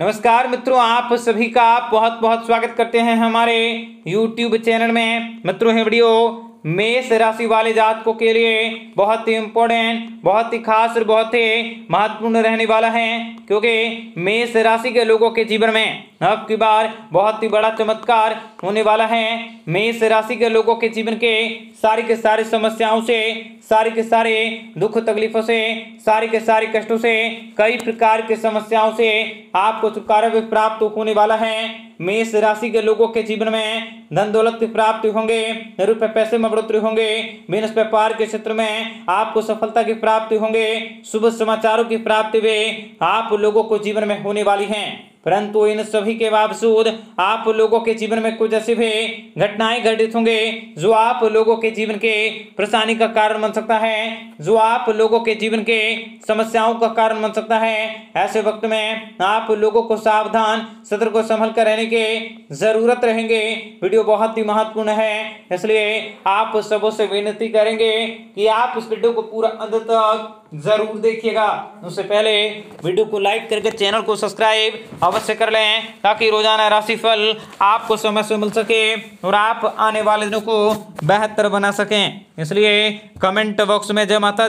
नमस्कार मित्रों आप सभी का बहुत बहुत स्वागत करते हैं हमारे YouTube चैनल में मित्रों है वीडियो मेष राशि वाले जातकों के लिए बहुत ही इम्पोर्टेंट बहुत ही खास और बहुत ही महत्वपूर्ण रहने वाला है क्योंकि मेष राशि के लोगों के जीवन में अब की बार बहुत ही बड़ा चमत्कार होने वाला है मेष राशि के लोगों के जीवन के सारी के सारी समस्याओं से सारी के सारे दुख तकलीफों से सारी के सारे कष्टों से कई प्रकार के समस्याओं से आपको छुटकारा भी प्राप्त होने वाला है मेष राशि के लोगों के जीवन में धन दौलत प्राप्त होंगे रुपये पैसे में बढ़ोतरी होंगे बिजनेस व्यापार के क्षेत्र में आपको सफलता की प्राप्ति होंगे शुभ समाचारों की प्राप्ति वे आप लोगों को जीवन में होने वाली हैं परंतु इन सभी के बावजूद आप लोगों के जीवन में कुछ ऐसी भी घटनाएं घटित होंगे जो आप लोगों के जीवन के परेशानी का कारण बन सकता है जो आप लोगों के जीवन के समस्याओं का कारण बन सकता है ऐसे वक्त में आप लोगों को सावधान सतर्क को संभल कर रहने के जरूरत रहेंगे वीडियो बहुत ही महत्वपूर्ण है इसलिए आप सबों से विनती करेंगे कि आप इस वीडियो को पूरा अंत तक जरूर देखिएगा उससे पहले वीडियो को लाइक करके चैनल को सब्सक्राइब और अवश्य कर लें ताकि रोजाना राशिफल आपको समय से मिल सके और आप आने वाले दिनों को बेहतर बना सकें इसलिए कमेंट बॉक्स में जय माता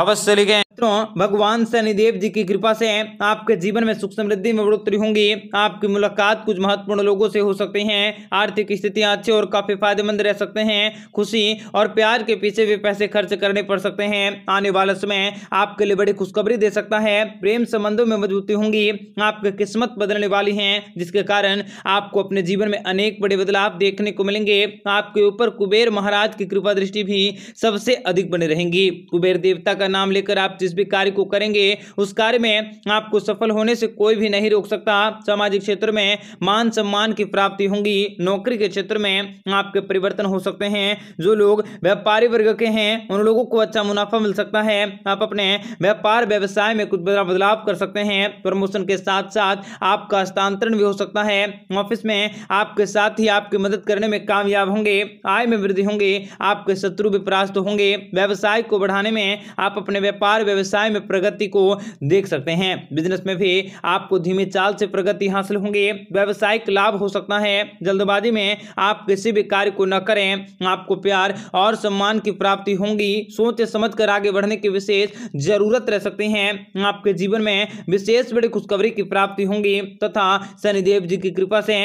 अवश्य लिखें मित्रों भगवान शनिदेव जी की कृपा से आपके जीवन में सुख समृद्धि में बढ़ोतरी होंगी आपकी मुलाकात कुछ महत्वपूर्ण लोगों से हो सकती है आर्थिक स्थितियां अच्छी और काफी फायदेमंद रह सकते हैं खुशी और प्यार के पीछे भी पैसे खर्च करने पड़ सकते हैं आने वाला समय आपके लिए बड़ी खुशखबरी दे सकता है प्रेम संबंधों में मजबूती होंगी आपकी किस्मत बदलने वाली है जिसके कारण आपको अपने जीवन में अनेक बड़े बदलाव देखने को मिलेंगे आपके ऊपर कुबेर महाराज की कृपा दृष्टि भी सबसे अधिक बने रहेंगी कुबेर देवता का नाम लेकर आप जिस भी कार्य को करेंगे उस कार्य में आपको सफल होने से कोई भी नहीं रोक सकता सामाजिक क्षेत्र में मान सम्मान की प्राप्ति होंगी नौकरी के क्षेत्र में आपके परिवर्तन हो सकते हैं जो लोग व्यापारी वर्ग के हैं उन लोगों को अच्छा मुनाफा मिल सकता है आप अपने व्यापार व्यवसाय में कुछ बदलाव कर सकते हैं प्रमोशन के साथ साथ आपका स्थानांतरण भी हो सकता है ऑफिस में आपके साथ ही आपकी मदद करने में कामयाब होंगे आय में वृद्धि होंगे आपके शत्रु भी परास्त होंगे व्यवसाय को बढ़ाने में आप अपने व्यापार व्यवसाय में प्रगति को देख सकते हैं बिजनेस में भी आपको धीमी चाल से प्रगति हासिल होंगी व्यवसायिक लाभ हो सकता है जल्दबाजी में आप किसी भी कार्य को न करें आपको प्यार और सम्मान की प्राप्ति होंगी सोच समझ कर आगे बढ़ने की विशेष जरूरत रह सकती है आपके जीवन में विशेष बड़ी खुशखबरी की प्राप्ति होंगी तथा शनिदेव जी की कृपा से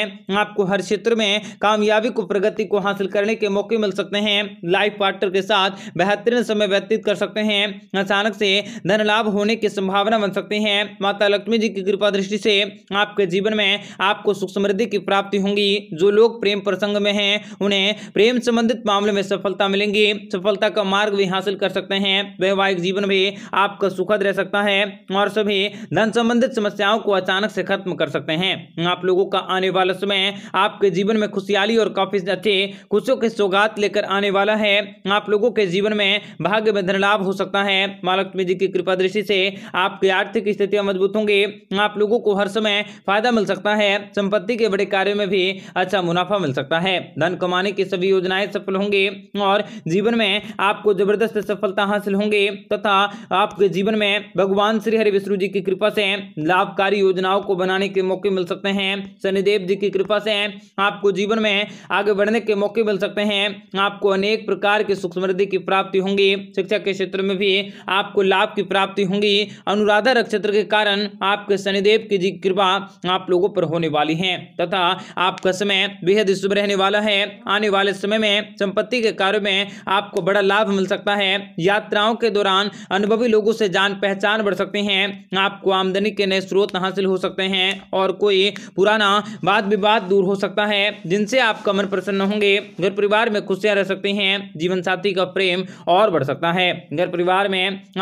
आपको हर क्षेत्र में कामयाबी को प्रगति को हासिल करने के मौके मिल सकते हैं लाइफ पार्टनर के साथ बेहतरीन समय व्यतीत कर सकते हैं अचानक से धन लाभ होने की संभावना बन सकते हैं माता लक्ष्मी जी की कृपा दृष्टि से आपके जीवन में आपको सुख समृद्धि की प्राप्ति होंगी जो लोग प्रेम प्रसंग में हैं उन्हें प्रेम संबंधित मामले में सफलता मिलेंगी सफलता का मार्ग भी हासिल कर सकते हैं वैवाहिक जीवन भी आपका सुखद रह सकता है और सभी धन संबंधित समस्याओं को अचानक से खत्म कर सकते हैं आप लोगों का आने वाला समय आपके जीवन में खुशहाली और काफी अच्छे खुशियों के सौगात लेकर आने वाला है आप लोगों के जीवन में भाग्य में धन लाभ हो सकता है माँ जी की कृपा दृष्टि से आपकी आर्थिक स्थितियां मजबूत होंगे आप लोगों को हर समय फायदा मिल सकता है संपत्ति के बड़े कार्यों में भी अच्छा मुनाफा मिल सकता है धन कमाने की सभी योजनाएं सफल होंगे और जीवन में आपको जबरदस्त सफलता हासिल होंगे तथा आपके जीवन में भगवान श्री हरि विष्णु जी की कृपा से लाभकारी योजनाओं को बनाने के मौके मिल सकते हैं शनिदेव जी की कृपा से आपको जीवन में आगे बढ़ने के मौके मिल सकते हैं आपको अनेक प्रकार के सुख समृद्धि की प्राप्ति होंगी शिक्षा के क्षेत्र में भी आपको लाभ लाभ की प्राप्ति होंगी अनुराधा नक्षत्र के कारण आपके शनिदेव की कृपा आप लोगों पर होने वाली है तथा आपका समय बेहद शुभ रहने वाला है आने वाले समय में संपत्ति के कार्य में आपको बड़ा लाभ मिल सकता है यात्राओं के दौरान अनुभवी लोगों से जान पहचान बढ़ सकते हैं आपको आमदनी के नए स्रोत हासिल हो सकते हैं और कोई पुराना वाद विवाद दूर हो सकता है जिनसे आपका मन प्रसन्न होंगे घर परिवार में खुशियां रह सकती हैं जीवन साथी का प्रेम और बढ़ सकता है घर परिवार में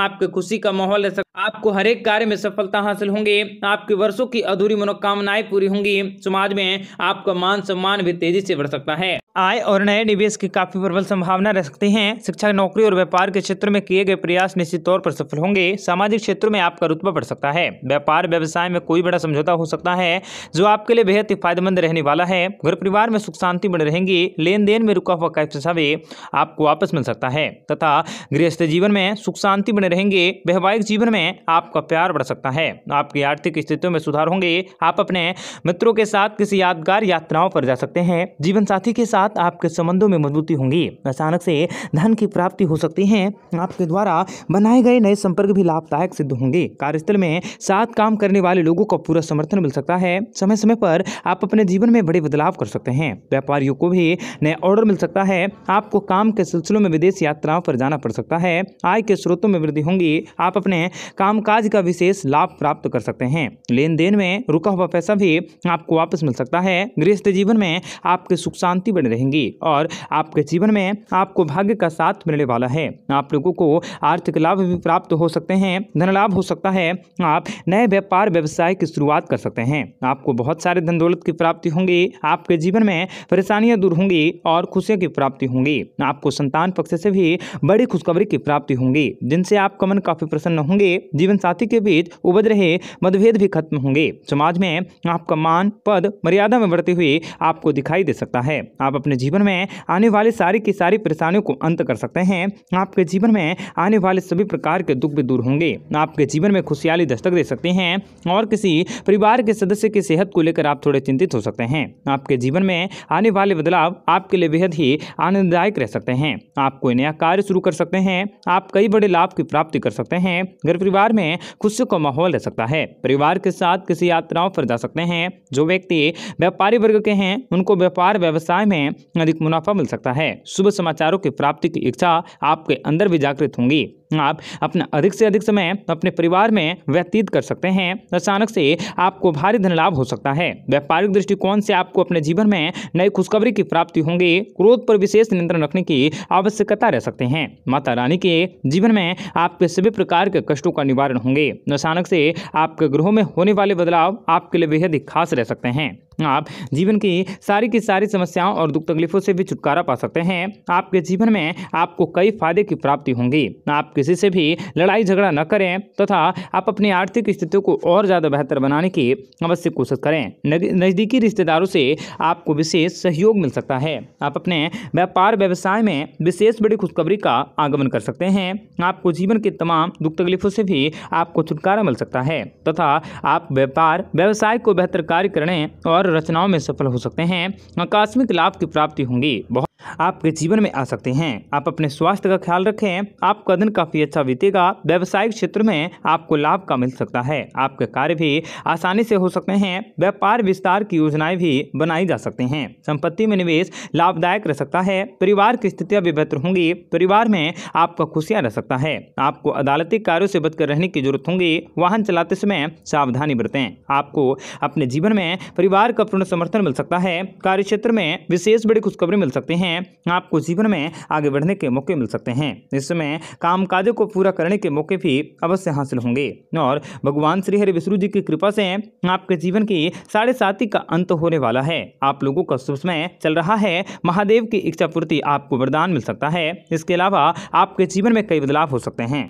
आपके खुशी का माहौल रह सकता आपको हर एक कार्य में सफलता हासिल होंगी आपके वर्षों की अधूरी मनोकामनाएं पूरी होंगी समाज में आपका मान सम्मान भी तेजी से बढ़ सकता है आय और नए निवेश की काफ़ी प्रबल संभावना रह सकती है शिक्षा नौकरी और व्यापार के क्षेत्र में किए गए प्रयास निश्चित तौर पर सफल होंगे सामाजिक क्षेत्र में आपका रुतबा बढ़ सकता है व्यापार व्यवसाय में कोई बड़ा समझौता हो सकता है जो आपके लिए बेहद ही फायदेमंद रहने वाला है घर परिवार में सुख शांति बने रहेंगी लेन देन में रुका हुआ कैब आपको वापस मिल सकता है तथा गृहस्थ जीवन में सुख शांति बने रहेंगे वैवाहिक जीवन में आपका प्यार बढ़ सकता है आपकी आर्थिक स्थितियों में सुधार होंगे आप अपने मित्रों के साथ किसी यादगार यात्राओं पर जा सकते हैं जीवन साथी के साथ साथ आपके संबंधों में मजबूती होंगी अचानक से धन की प्राप्ति हो सकती है आपके द्वारा बनाए गए नए संपर्क भी लाभदायक सिद्ध होंगे कार्यस्थल में साथ काम करने वाले लोगों का पूरा समर्थन मिल सकता है समय समय पर आप अपने जीवन में बड़े बदलाव कर सकते हैं व्यापारियों को भी नए ऑर्डर मिल सकता है आपको काम के सिलसिलों में विदेश यात्राओं पर जाना पड़ सकता है आय के स्रोतों में वृद्धि होंगी आप अपने कामकाज का विशेष लाभ प्राप्त कर सकते हैं लेन देन में रुका हुआ पैसा भी आपको वापस मिल सकता है गृहस्थ जीवन में आपके सुख शांति बने रहेंगी और आपके जीवन में आपको भाग्य का साथ मिलने वाला है आप लोगों को आर्थिक लाभ भी प्राप्त हो सकते हैं धन लाभ हो सकता है आप नए व्यापार व्यवसाय की शुरुआत कर सकते हैं आपको बहुत सारे धन दौलत की प्राप्ति होंगी आपके जीवन में परेशानियां दूर होंगी और खुशियों की प्राप्ति होंगी आपको संतान पक्ष से भी बड़ी खुशखबरी की प्राप्ति होंगी जिनसे आपका मन काफी प्रसन्न होंगे जीवन साथी के बीच उपज रहे मतभेद भी खत्म होंगे समाज में आपका मान पद मर्यादा में बढ़ती हुई आपको दिखाई दे सकता है आप अपने जीवन में आने वाली सारी की सारी परेशानियों को अंत कर सकते हैं आपके जीवन में आने वाले सभी प्रकार के दुख भी दूर होंगे आपके जीवन में खुशहाली दस्तक दे सकते हैं और किसी परिवार के सदस्य की सेहत को लेकर आप थोड़े चिंतित हो सकते हैं आपके जीवन में आने वाले बदलाव आपके लिए बेहद ही आनंददायक रह सकते हैं आप कोई नया कार्य शुरू कर सकते हैं आप कई बड़े लाभ की प्राप्ति कर सकते हैं घर परिवार में खुशी का माहौल रह सकता है परिवार के साथ किसी यात्राओं पर जा सकते हैं जो व्यक्ति व्यापारी वर्ग के हैं उनको व्यापार व्यवसाय में अधिक मुनाफा मिल सकता है शुभ समाचारों की प्राप्ति की इच्छा आपके अंदर भी जागृत होंगी आप अपना अधिक से अधिक समय अपने परिवार में व्यतीत कर सकते हैं अचानक से आपको भारी धन लाभ हो सकता है व्यापारिक दृष्टिकोण से आपको अपने जीवन में नई खुशखबरी की प्राप्ति होंगी क्रोध पर विशेष नियंत्रण रखने की आवश्यकता रह सकते हैं माता रानी के जीवन में आपके सभी प्रकार के कष्टों का निवारण होंगे अचानक से आपके ग्रहों में होने वाले बदलाव आपके लिए बेहद ही खास रह सकते हैं आप जीवन की सारी की सारी समस्याओं और दुख तकलीफों से भी छुटकारा पा सकते हैं आपके जीवन में आपको कई फायदे की प्राप्ति होंगी आपके किसी से भी लड़ाई झगड़ा न करें तथा तो आप अपनी आर्थिक स्थितियों को और ज़्यादा बेहतर बनाने की अवश्य कोशिश करें नज़दीकी रिश्तेदारों से आपको विशेष सहयोग मिल सकता है आप अपने व्यापार व्यवसाय में विशेष बड़ी खुशखबरी का आगमन कर सकते हैं आपको जीवन के तमाम दुख तकलीफों से भी आपको छुटकारा मिल सकता है तथा तो आप व्यापार व्यवसाय को बेहतर कार्य करने और रचनाओं में सफल हो सकते हैं आकस्मिक लाभ की प्राप्ति होंगी आपके जीवन में आ सकते हैं आप अपने स्वास्थ्य का ख्याल रखें आपका दिन काफ़ी अच्छा बीतेगा व्यवसायिक क्षेत्र में आपको लाभ का मिल सकता है आपके कार्य भी आसानी से हो सकते हैं व्यापार विस्तार की योजनाएं भी बनाई जा सकते हैं संपत्ति में निवेश लाभदायक रह सकता है परिवार की स्थितियां भी बेहतर होंगी परिवार में आपका खुशियां रह सकता है आपको अदालती कार्यों से बचकर रहने की जरूरत होगी वाहन चलाते समय सावधानी बरतें आपको अपने जीवन में परिवार का पूर्ण समर्थन मिल सकता है कार्य में विशेष बड़ी खुशखबरी मिल सकती है हैं आपको जीवन में आगे बढ़ने के मौके मिल सकते हैं इसमें काम काजों को पूरा करने के मौके भी अवश्य हासिल होंगे और भगवान श्रीहरि विष्णु जी की कृपा से आपके जीवन की साढ़े साथी का अंत होने वाला है आप लोगों का शुभ समय चल रहा है महादेव की इच्छा पूर्ति आपको वरदान मिल सकता है इसके अलावा आपके जीवन में कई बदलाव हो सकते हैं